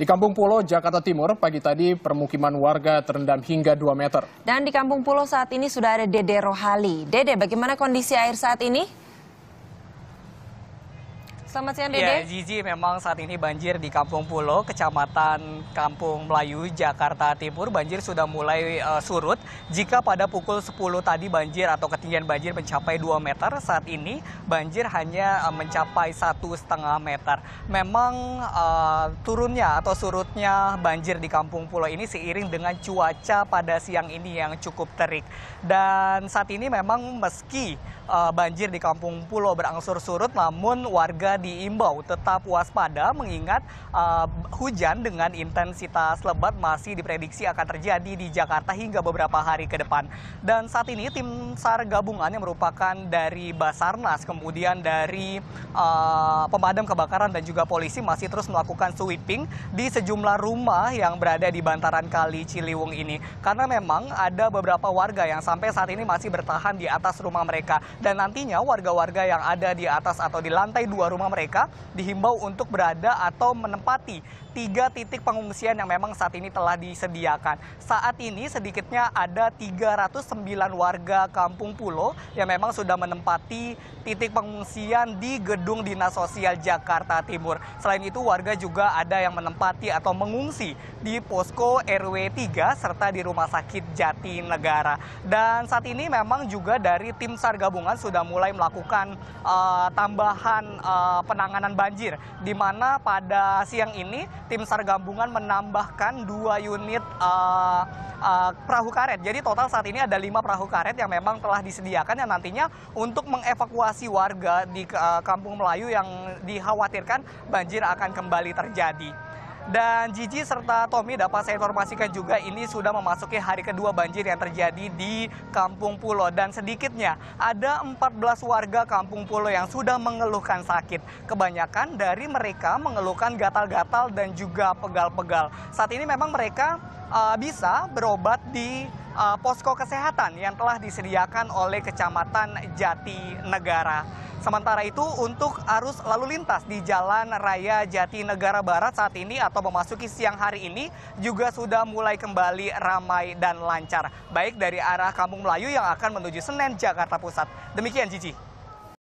Di Kampung Pulau, Jakarta Timur, pagi tadi permukiman warga terendam hingga 2 meter. Dan di Kampung Pulau saat ini sudah ada Dede Rohali. Dede, bagaimana kondisi air saat ini? Selamat siang, iya, Dede. Ya, Gigi, memang saat ini banjir di Kampung Pulau, Kecamatan Kampung Melayu, Jakarta Timur. Banjir sudah mulai uh, surut. Jika pada pukul 10 tadi banjir atau ketinggian banjir mencapai 2 meter, saat ini banjir hanya uh, mencapai satu setengah meter. Memang uh, turunnya atau surutnya banjir di Kampung Pulau ini seiring dengan cuaca pada siang ini yang cukup terik. Dan saat ini memang meski Eh, banjir di Kampung Pulau berangsur surut, namun warga diimbau tetap waspada mengingat uh, hujan dengan intensitas lebat masih diprediksi akan terjadi di Jakarta hingga beberapa hari ke depan. Dan saat ini tim SAR gabungan yang merupakan dari Basarnas, kemudian dari uh, pemadam kebakaran dan juga polisi masih terus melakukan sweeping di sejumlah rumah yang berada di bantaran Kali Ciliwung ini. Karena memang ada beberapa warga yang sampai saat ini masih bertahan di atas rumah mereka dan nantinya warga-warga yang ada di atas atau di lantai dua rumah mereka dihimbau untuk berada atau menempati tiga titik pengungsian yang memang saat ini telah disediakan. Saat ini sedikitnya ada 309 warga Kampung Pulau yang memang sudah menempati titik pengungsian di Gedung Dinas Sosial Jakarta Timur. Selain itu warga juga ada yang menempati atau mengungsi di posko RW 3 serta di Rumah Sakit Jatinegara. Dan saat ini memang juga dari tim SAR gabungan sudah mulai melakukan uh, tambahan uh, penanganan banjir di mana pada siang ini tim SAR gabungan menambahkan dua unit uh, uh, perahu karet. Jadi total saat ini ada lima perahu karet yang memang telah disediakan yang nantinya untuk mengevakuasi warga di uh, Kampung Melayu yang dikhawatirkan banjir akan kembali terjadi. Dan Gigi serta Tommy dapat saya informasikan juga ini sudah memasuki hari kedua banjir yang terjadi di Kampung Pulau Dan sedikitnya ada 14 warga Kampung Pulau yang sudah mengeluhkan sakit. Kebanyakan dari mereka mengeluhkan gatal-gatal dan juga pegal-pegal. Saat ini memang mereka uh, bisa berobat di Eh, posko kesehatan yang telah disediakan oleh Kecamatan Jati Negara. Sementara itu untuk arus lalu lintas di Jalan Raya Jati Negara Barat saat ini atau memasuki siang hari ini juga sudah mulai kembali ramai dan lancar. Baik dari arah Kampung Melayu yang akan menuju Senen, Jakarta Pusat. Demikian Cici.